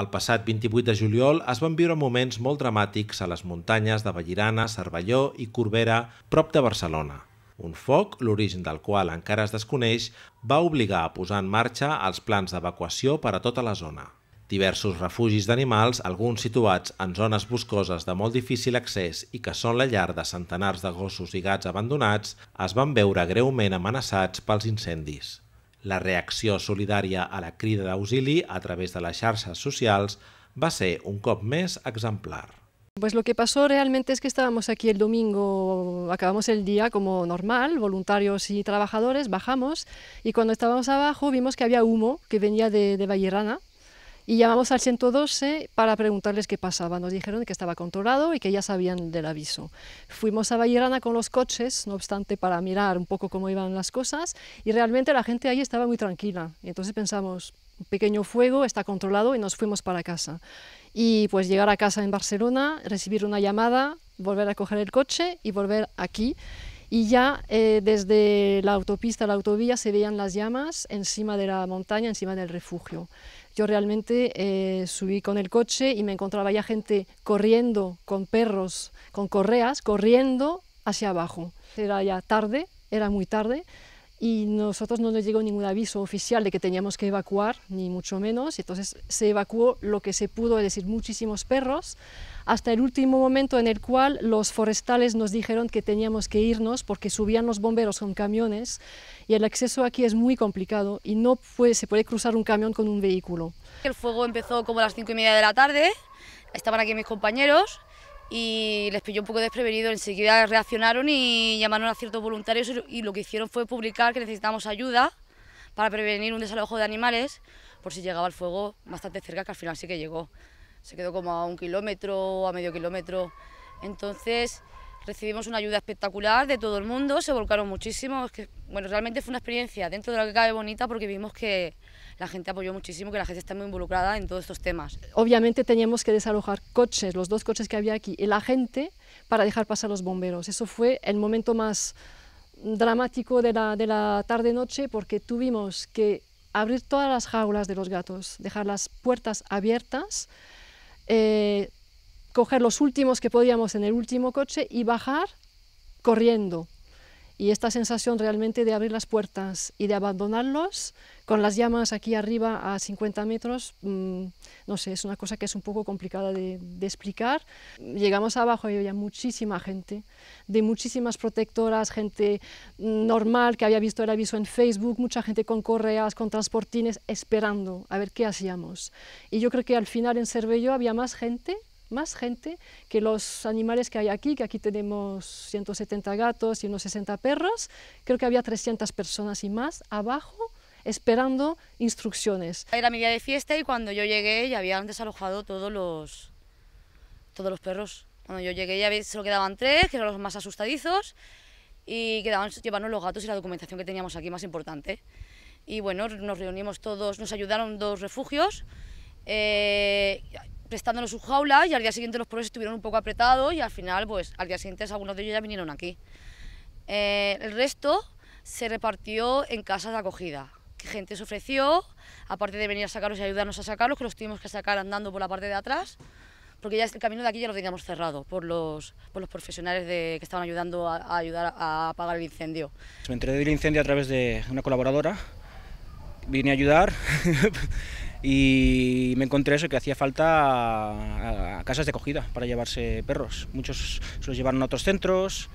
El passat 28 de juliol es van viure moments molt dramàtics a les muntanyes de Vallirana, Cervelló i Corbera, prop de Barcelona. Un foc, l'origen del qual encara es desconeix, va obligar a posar en marxa els plans d'evacuació per a tota la zona. Diversos refugis d'animals, alguns situats en zones boscoses de molt difícil accés i que són la llar de centenars de gossos i gats abandonats, es van veure greument amenaçats pels incendis. La reacció solidària a la crida d'auxili a través de les xarxes socials va ser un cop més exemplar. Pues lo que pasó realmente es que estábamos aquí el domingo, acabamos el día como normal, voluntarios y trabajadores, bajamos y cuando estábamos abajo vimos que había humo que venía de, de Vallerana y llamamos al 112 para preguntarles qué pasaba. Nos dijeron que estaba controlado y que ya sabían del aviso. Fuimos a Vallerana con los coches, no obstante, para mirar un poco cómo iban las cosas y realmente la gente ahí estaba muy tranquila. Y entonces pensamos, un pequeño fuego, está controlado y nos fuimos para casa. Y pues llegar a casa en Barcelona, recibir una llamada, volver a coger el coche y volver aquí y ya eh, desde la autopista, la autovía, se veían las llamas encima de la montaña, encima del refugio yo realmente eh, subí con el coche y me encontraba ya gente corriendo con perros, con correas, corriendo hacia abajo. Era ya tarde, era muy tarde, y nosotros no nos llegó ningún aviso oficial de que teníamos que evacuar, ni mucho menos, entonces se evacuó lo que se pudo, es decir, muchísimos perros, hasta el último momento en el cual los forestales nos dijeron que teníamos que irnos porque subían los bomberos con camiones y el acceso aquí es muy complicado y no se puede cruzar un camión con un vehículo. El fuego empezó como a las cinco y media de la tarde, estaban aquí mis compañeros, y les pilló un poco desprevenido. Enseguida reaccionaron y llamaron a ciertos voluntarios y lo que hicieron fue publicar que necesitábamos ayuda para prevenir un desalojo de animales por si llegaba el fuego bastante cerca, que al final sí que llegó. Se quedó como a un kilómetro, a medio kilómetro. Entonces, Recibimos una ayuda espectacular de todo el mundo, se volcaron muchísimo. que, bueno, realmente fue una experiencia dentro de lo que cabe bonita porque vimos que la gente apoyó muchísimo, que la gente está muy involucrada en todos estos temas. Obviamente teníamos que desalojar coches, los dos coches que había aquí, y la gente para dejar pasar los bomberos. Eso fue el momento más dramático de la, de la tarde-noche porque tuvimos que abrir todas las jaulas de los gatos, dejar las puertas abiertas, eh, coger los últimos que podíamos en el último coche y bajar corriendo. Y esta sensación realmente de abrir las puertas y de abandonarlos con las llamas aquí arriba a 50 metros, mm, no sé, es una cosa que es un poco complicada de, explicar. Llegamos abajo y había muchísima gente, de muchísimas protectoras, gente normal que había visto el aviso en Facebook, mucha gente con correas, con transportines, esperando a ver qué hacíamos. Y yo creo que al final en Cervello había más gente más gente que los animales que hay aquí, que aquí tenemos 170 gatos y unos 60 perros, creo que había 300 personas y más abajo esperando instrucciones. Era mi día de fiesta y cuando yo llegué ya habían desalojado todos los, todos los perros. Cuando yo llegué ya solo quedaban tres, que eran los más asustadizos, y quedaban llevarnos los gatos y la documentación que teníamos aquí más importante. Y bueno, nos reunimos todos, nos ayudaron dos refugios. Eh, prestándonos sus jaulas y al día siguiente los pobres estuvieron un poco apretados y al final, pues al día siguiente pues, algunos de ellos ya vinieron aquí. Eh, el resto se repartió en casas de acogida, que gente se ofreció, aparte de venir a sacarlos y ayudarnos a sacarlos, que los tuvimos que sacar andando por la parte de atrás, porque ya el camino de aquí ya lo teníamos cerrado por los, por los profesionales de, que estaban ayudando a, ayudar a apagar el incendio. Me enteré del incendio a través de una colaboradora, vine a ayudar y me encontré eso, que hacía falta a, casas de acogida para llevarse perros. Muchos se los llevaron a otros centros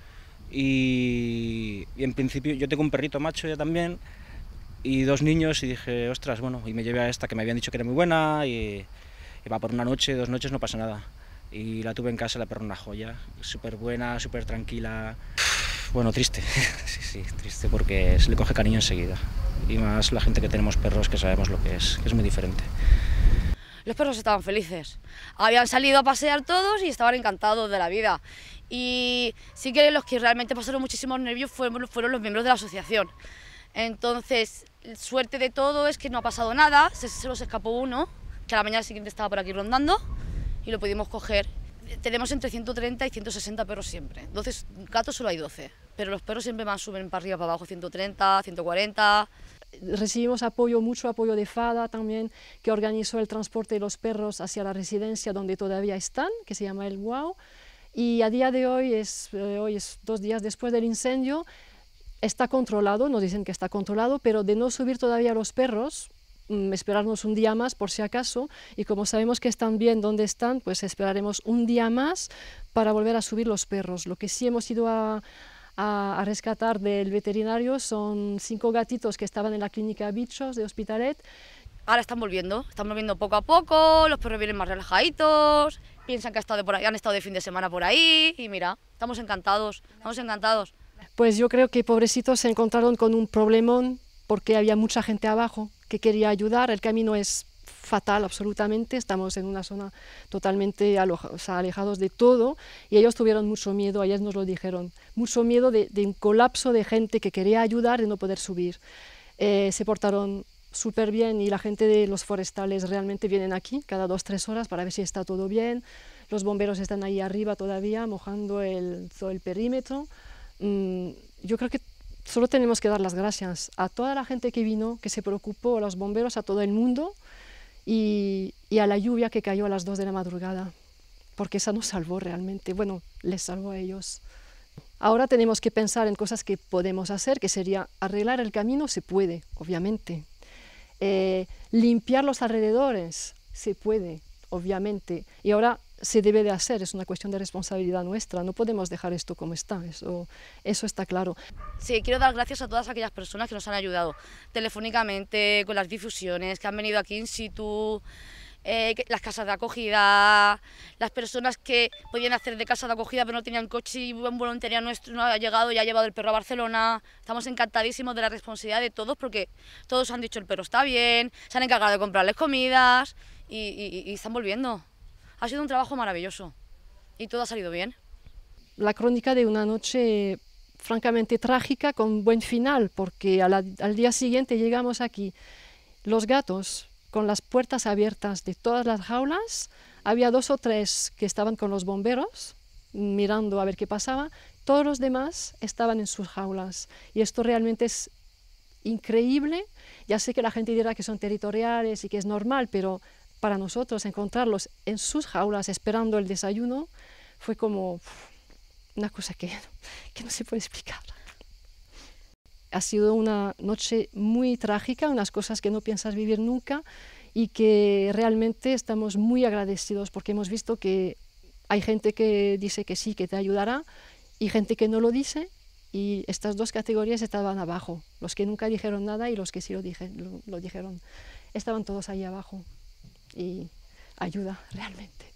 y, en principio yo tengo un perrito macho ya también y dos niños y dije, ostras, bueno, y me llevé a esta que me habían dicho que era muy buena y, va por una noche, dos noches, no pasa nada. Y la tuve en casa, la perro, una joya, súper buena, súper tranquila bueno, triste. sí, sí, triste porque se le coge cariño enseguida. Y más la gente que tenemos perros que sabemos lo que es, que es muy diferente. Los perros estaban felices. Habían salido a pasear todos y estaban encantados de la vida. Y sí que los que realmente pasaron muchísimos nervios fueron, los miembros de la asociación. Entonces, suerte de todo es que no ha pasado nada, se, se escapó uno, que a la mañana siguiente estaba por aquí rondando y lo pudimos coger. Tenemos entre 130 y 160 perros siempre, entonces gatos solo hay 12 pero los perros siempre más suben para arriba, para abajo, 130, 140. Recibimos apoyo, mucho apoyo de FADA también, que organizó el transporte de los perros hacia la residencia donde todavía están, que se llama El Guau. Y a día de hoy, es, eh, hoy es dos días después del incendio, está controlado, nos dicen que está controlado, pero de no subir todavía los perros, mm, esperarnos un día más por si acaso y como sabemos que están bien donde están, pues esperaremos un día más para volver a subir los perros. Lo que sí hemos ido a, a, rescatar del veterinario son cinco gatitos que estaban en la clínica Bichos de Hospitalet. Ahora están volviendo, están volviendo poco a poco, los perros vienen más relajaditos, piensan que han estado, de por ahí, han estado de fin de semana por ahí y mira, estamos encantados, estamos encantados. Pues yo creo que pobrecitos se encontraron con un problemón porque había mucha gente abajo que quería ayudar, el camino es fatal absolutamente, estamos en una zona totalmente alejados de todo y ellos tuvieron mucho miedo, ellos nos lo dijeron, mucho miedo de, un colapso de gente que quería ayudar y no poder subir. Eh, se portaron súper bien y la gente de los forestales realmente vienen aquí cada dos, tres horas para ver si está todo bien. Los bomberos están ahí arriba todavía mojando el, el perímetro. Mm, yo creo que solo tenemos que dar las gracias a toda la gente que vino, que se preocupó, a los bomberos, a todo el mundo y, a la lluvia que cayó a las 2 de la madrugada, porque esa nos salvó realmente, bueno, les salvó a ellos. Ahora tenemos que pensar en cosas que podemos hacer, que sería arreglar el camino, se puede, obviamente. Eh, limpiar los alrededores, se puede, obviamente. Y ahora se debe de hacer, es una cuestión de responsabilidad nuestra, no podemos dejar esto como está, eso, eso está claro. Sí, quiero dar gracias a todas aquellas personas que nos han ayudado telefónicamente, con las difusiones, que han venido aquí in situ, eh, las casas de acogida, las personas que podían hacer de casa de acogida pero no tenían coche y buen voluntario nuestro no ha llegado y ha llevado el perro a Barcelona. Estamos encantadísimos de la responsabilidad de todos porque todos han dicho el perro está bien, se han encargado de comprarles comidas y, y están volviendo. Ha sido un trabajo maravilloso y todo ha salido bien. La crónica de una noche francamente trágica con buen final, porque al día siguiente llegamos aquí. Los gatos, con las puertas abiertas de todas las jaulas, había dos o tres que estaban con los bomberos mirando a ver qué pasaba, todos los demás estaban en sus jaulas. Y esto realmente es increíble. Ya sé que la gente dirá que son territoriales y que es normal, pero para nosotros encontrarlos en sus jaulas esperando el desayuno fue como una cosa que, no se puede explicar. Ha sido una noche muy trágica, unas cosas que no piensas vivir nunca y que realmente estamos muy agradecidos porque hemos visto que hay gente que dice que sí, que te ayudará y gente que no lo dice y estas dos categorías estaban abajo, los que nunca dijeron nada y los que sí lo, lo dijeron, estaban todos ahí abajo y ayuda realmente.